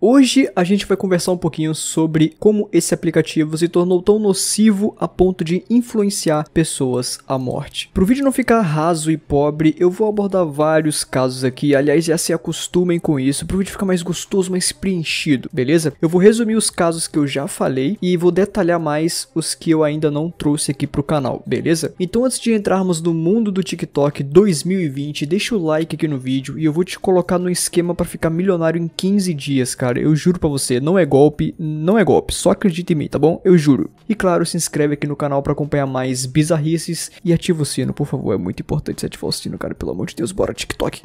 Hoje a gente vai conversar um pouquinho sobre como esse aplicativo se tornou tão nocivo a ponto de influenciar pessoas à morte. Para o vídeo não ficar raso e pobre, eu vou abordar vários casos aqui, aliás já se acostumem com isso, para o vídeo ficar mais gostoso, mais preenchido, beleza? Eu vou resumir os casos que eu já falei e vou detalhar mais os que eu ainda não trouxe aqui para o canal, beleza? Então antes de entrarmos no mundo do TikTok 2020, deixa o like aqui no vídeo e eu vou te colocar no esquema para ficar milionário em 15 dias, cara cara. Eu juro pra você, não é golpe, não é golpe. Só acredita em mim, tá bom? Eu juro. E claro, se inscreve aqui no canal pra acompanhar mais bizarrices e ativa o sino, por favor. É muito importante você ativar o sino, cara. Pelo amor de Deus, bora TikTok.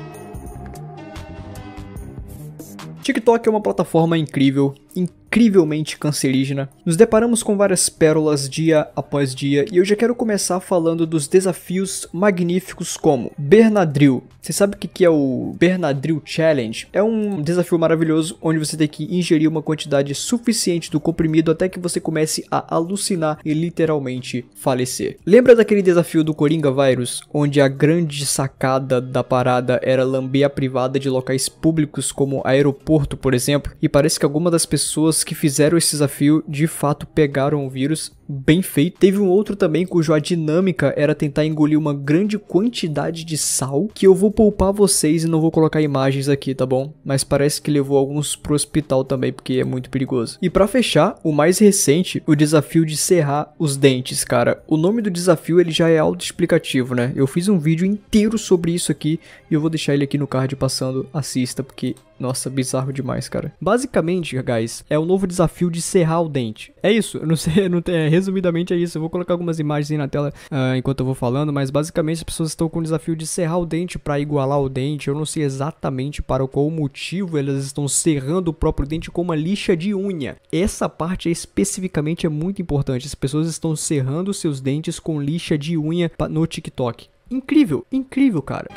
TikTok é uma plataforma incrível incrivelmente cancerígena, nos deparamos com várias pérolas dia após dia e eu já quero começar falando dos desafios magníficos como Bernadril. Você sabe o que é o Bernadril Challenge? É um desafio maravilhoso onde você tem que ingerir uma quantidade suficiente do comprimido até que você comece a alucinar e literalmente falecer. Lembra daquele desafio do Coringa Virus, onde a grande sacada da parada era lamber a privada de locais públicos como aeroporto, por exemplo, e parece que alguma das pessoas pessoas que fizeram esse desafio de fato pegaram o vírus bem feito. Teve um outro também cujo a dinâmica era tentar engolir uma grande quantidade de sal, que eu vou poupar vocês e não vou colocar imagens aqui, tá bom? Mas parece que levou alguns pro hospital também, porque é muito perigoso. E para fechar, o mais recente, o desafio de serrar os dentes, cara. O nome do desafio ele já é autoexplicativo, né? Eu fiz um vídeo inteiro sobre isso aqui e eu vou deixar ele aqui no card passando, assista, porque nossa, bizarro demais, cara. Basicamente, guys, é o novo desafio de serrar o dente. É isso, eu não sei, eu não tenho, é, resumidamente é isso. Eu vou colocar algumas imagens aí na tela uh, enquanto eu vou falando, mas basicamente as pessoas estão com o desafio de serrar o dente para igualar o dente. Eu não sei exatamente para qual motivo elas estão serrando o próprio dente com uma lixa de unha. Essa parte especificamente é muito importante. As pessoas estão serrando seus dentes com lixa de unha no TikTok. Incrível, incrível, cara.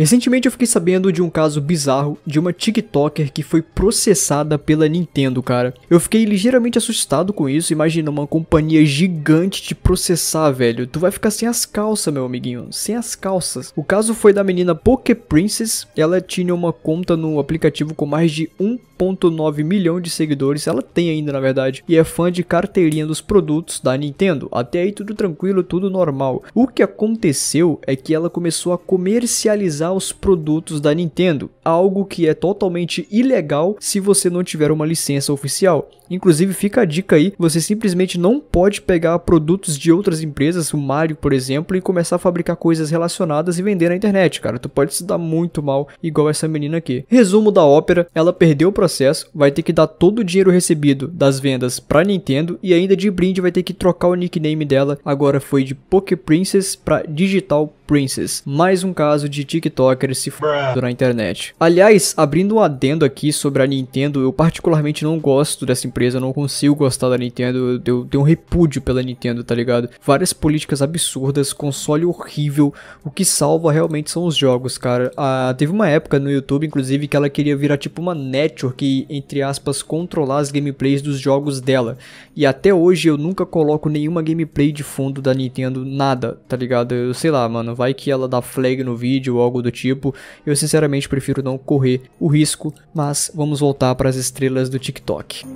Recentemente eu fiquei sabendo de um caso bizarro de uma TikToker que foi processada pela Nintendo, cara. Eu fiquei ligeiramente assustado com isso, imagina uma companhia gigante te processar, velho. Tu vai ficar sem as calças, meu amiguinho, sem as calças. O caso foi da menina Poké Princess, ela tinha uma conta no aplicativo com mais de 1.9 milhão de seguidores, ela tem ainda na verdade, e é fã de carteirinha dos produtos da Nintendo. Até aí tudo tranquilo, tudo normal. O que aconteceu é que ela começou a comercializar os produtos da Nintendo, algo que é totalmente ilegal se você não tiver uma licença oficial. Inclusive, fica a dica aí, você simplesmente não pode pegar produtos de outras empresas, o Mario, por exemplo, e começar a fabricar coisas relacionadas e vender na internet, cara. Tu pode se dar muito mal, igual essa menina aqui. Resumo da ópera, ela perdeu o processo, vai ter que dar todo o dinheiro recebido das vendas pra Nintendo e ainda de brinde vai ter que trocar o nickname dela, agora foi de Poké Princess pra Digital Princess. Mais um caso de TikTok tiktokers se f... na internet. Aliás, abrindo um adendo aqui sobre a Nintendo, eu particularmente não gosto dessa empresa, eu não consigo gostar da Nintendo, eu tenho um repúdio pela Nintendo, tá ligado? Várias políticas absurdas, console horrível, o que salva realmente são os jogos, cara. Ah, teve uma época no YouTube, inclusive, que ela queria virar tipo uma network, entre aspas, controlar as gameplays dos jogos dela. E até hoje eu nunca coloco nenhuma gameplay de fundo da Nintendo, nada, tá ligado? Eu sei lá, mano, vai que ela dá flag no vídeo ou algo do do tipo. Eu sinceramente prefiro não correr o risco, mas vamos voltar para as estrelas do TikTok.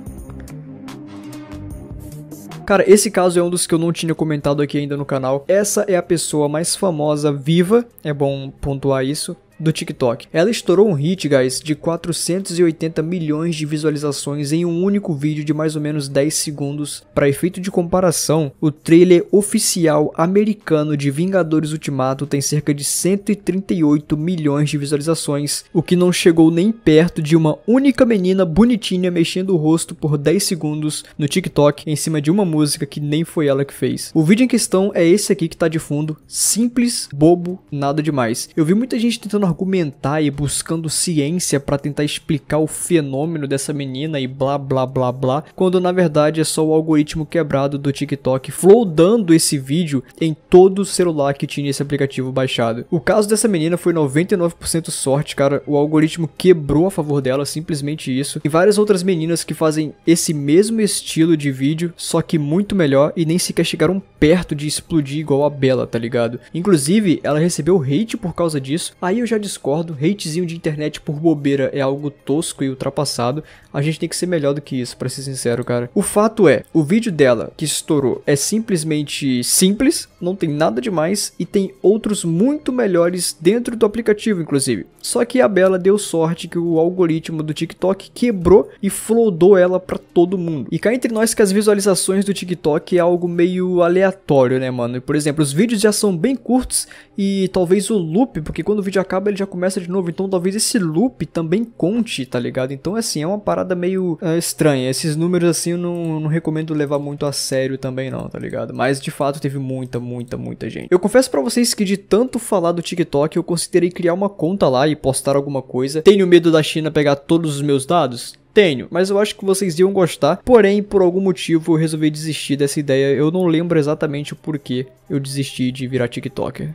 Cara, esse caso é um dos que eu não tinha comentado aqui ainda no canal. Essa é a pessoa mais famosa viva, é bom pontuar isso, do TikTok. Ela estourou um hit, guys, de 480 milhões de visualizações em um único vídeo de mais ou menos 10 segundos. Para efeito de comparação, o trailer oficial americano de Vingadores Ultimato tem cerca de 138 milhões de visualizações, o que não chegou nem perto de uma única menina bonitinha mexendo o rosto por 10 segundos no TikTok em cima de uma música que nem foi ela que fez. O vídeo em questão é esse aqui que tá de fundo, simples, bobo, nada demais. Eu vi muita gente tentando tentando argumentar e buscando ciência para tentar explicar o fenômeno dessa menina e blá blá blá blá, quando na verdade é só o algoritmo quebrado do TikTok flodando esse vídeo em todo o celular que tinha esse aplicativo baixado. O caso dessa menina foi 99% sorte, cara. O algoritmo quebrou a favor dela, simplesmente isso. E várias outras meninas que fazem esse mesmo estilo de vídeo, só que muito melhor e nem sequer chegaram perto de explodir igual a Bela, tá ligado? Inclusive, ela recebeu hate por causa disso. Aí eu já já discordo, hatezinho de internet por bobeira é algo tosco e ultrapassado. A gente tem que ser melhor do que isso, pra ser sincero, cara. O fato é, o vídeo dela que estourou é simplesmente simples, não tem nada demais e tem outros muito melhores dentro do aplicativo, inclusive. Só que a Bela deu sorte que o algoritmo do TikTok quebrou e flodou ela para todo mundo. E cá entre nós que as visualizações do TikTok é algo meio aleatório, né, mano? Por exemplo, os vídeos já são bem curtos e talvez o loop, porque quando o vídeo acaba ele já começa de novo, então talvez esse loop também conte, tá ligado? Então assim, é uma parada meio uh, estranha. Esses números assim eu não, não recomendo levar muito a sério também não, tá ligado? Mas de fato teve muita, muita, muita gente. Eu confesso para vocês que de tanto falar do TikTok eu considerei criar uma conta lá e e postar alguma coisa. Tenho medo da China pegar todos os meus dados? Tenho, mas eu acho que vocês iam gostar. Porém, por algum motivo, eu resolvi desistir dessa ideia. Eu não lembro exatamente o porquê eu desisti de virar TikToker.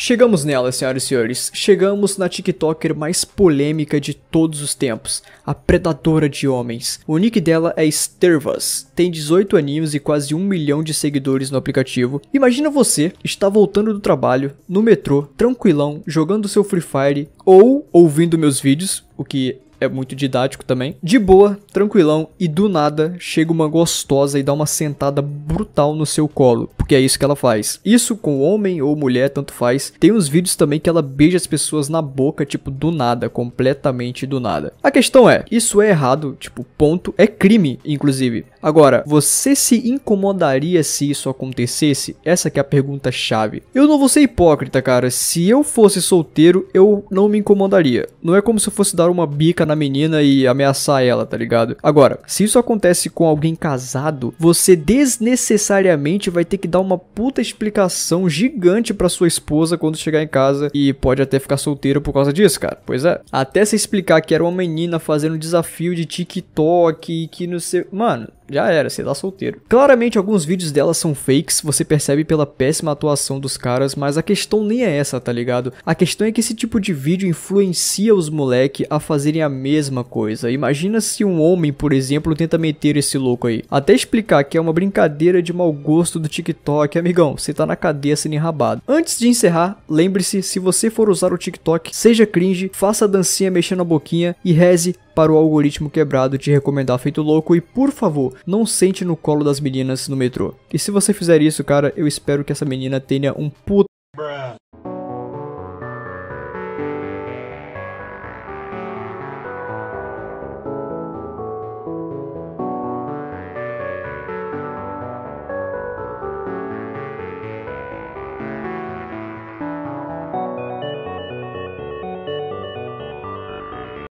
Chegamos nela, senhoras e senhores. Chegamos na TikToker mais polêmica de todos os tempos, a predadora de homens. O nick dela é Stervas. Tem 18 aninhos e quase 1 milhão de seguidores no aplicativo. Imagina você está voltando do trabalho, no metrô, tranquilão, jogando seu Free Fire ou ouvindo meus vídeos, o que é muito didático também. De boa, tranquilão, e do nada chega uma gostosa e dá uma sentada brutal no seu colo, porque é isso que ela faz. Isso com homem ou mulher, tanto faz. Tem uns vídeos também que ela beija as pessoas na boca, tipo, do nada, completamente do nada. A questão é, isso é errado, tipo, ponto, é crime, inclusive. Agora, você se incomodaria se isso acontecesse? Essa é a pergunta chave. Eu não vou ser hipócrita, cara. Se eu fosse solteiro, eu não me incomodaria. Não é como se eu fosse dar uma bica na menina e ameaçar ela, tá ligado? Agora, se isso acontece com alguém casado, você desnecessariamente vai ter que dar uma puta explicação gigante para sua esposa quando chegar em casa e pode até ficar solteiro por causa disso, cara. Pois é. Até se explicar que era uma menina fazendo um desafio de TikTok e que não sei, mano, já era, você tá solteiro. Claramente alguns vídeos dela são fakes, você percebe pela péssima atuação dos caras, mas a questão nem é essa, tá ligado? A questão é que esse tipo de vídeo influencia os moleque a fazerem a mesma coisa. Imagina se um homem, por exemplo, tenta meter esse louco aí. Até explicar que é uma brincadeira de mau gosto do TikTok, amigão, você tá na cadeia sendo enrabado. Antes de encerrar, lembre-se, se você for usar o TikTok, seja cringe, faça a dancinha mexendo a boquinha e reze para o algoritmo quebrado te recomendar feito louco e por favor, não sente no colo das meninas no metrô. E se você fizer isso, cara, eu espero que essa menina tenha um puta